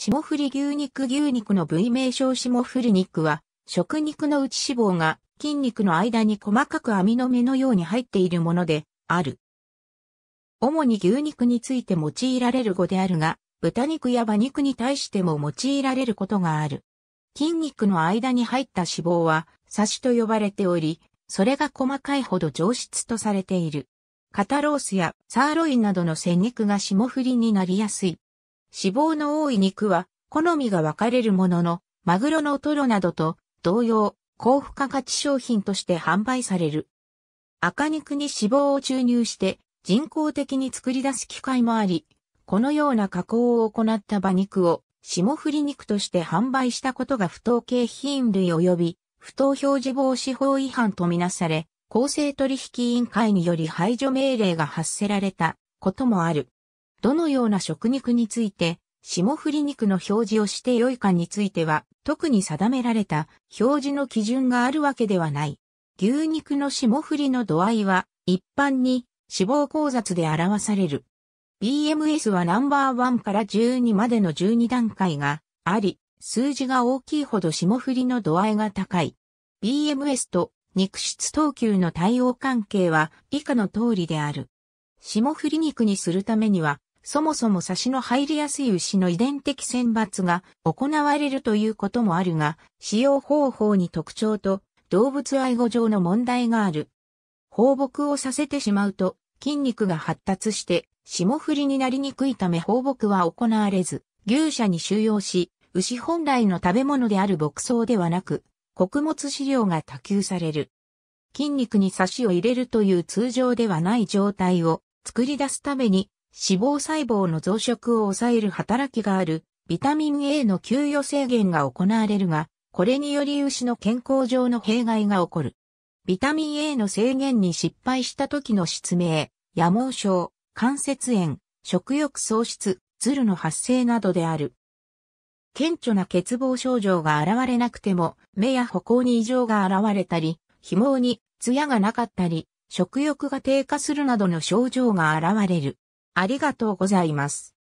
霜降り牛肉牛肉の部位名称霜降り肉は、食肉の内脂肪が筋肉の間に細かく網の目のように入っているものである。主に牛肉について用いられる語であるが、豚肉や馬肉に対しても用いられることがある。筋肉の間に入った脂肪は、刺しと呼ばれており、それが細かいほど上質とされている。肩ロースやサーロインなどの背肉が霜降りになりやすい。脂肪の多い肉は、好みが分かれるものの、マグロのトロなどと同様、高付加価値商品として販売される。赤肉に脂肪を注入して人工的に作り出す機会もあり、このような加工を行った馬肉を霜降り肉として販売したことが不当景品類及び不当表示防止法違反とみなされ、公正取引委員会により排除命令が発せられたこともある。どのような食肉について、霜降り肉の表示をして良いかについては、特に定められた表示の基準があるわけではない。牛肉の霜降りの度合いは、一般に脂肪交雑で表される。BMS はナンバーワンから12までの12段階があり、数字が大きいほど霜降りの度合いが高い。BMS と肉質等級の対応関係は以下の通りである。霜降り肉にするためにはそもそも差しの入りやすい牛の遺伝的選抜が行われるということもあるが、使用方法に特徴と動物愛護上の問題がある。放牧をさせてしまうと筋肉が発達して霜降りになりにくいため放牧は行われず、牛舎に収容し、牛本来の食べ物である牧草ではなく、穀物飼料が多給される。筋肉に差しを入れるという通常ではない状態を作り出すために脂肪細胞の増殖を抑える働きがあるビタミン A の給与制限が行われるが、これにより牛の健康上の弊害が起こる。ビタミン A の制限に失敗した時の失明、野毛症、関節炎、食欲喪失、ズルの発生などである。顕著な欠乏症状が現れなくても、目や歩行に異常が現れたり、紐毛に艶がなかったり、食欲が低下するなどの症状が現れる。ありがとうございます。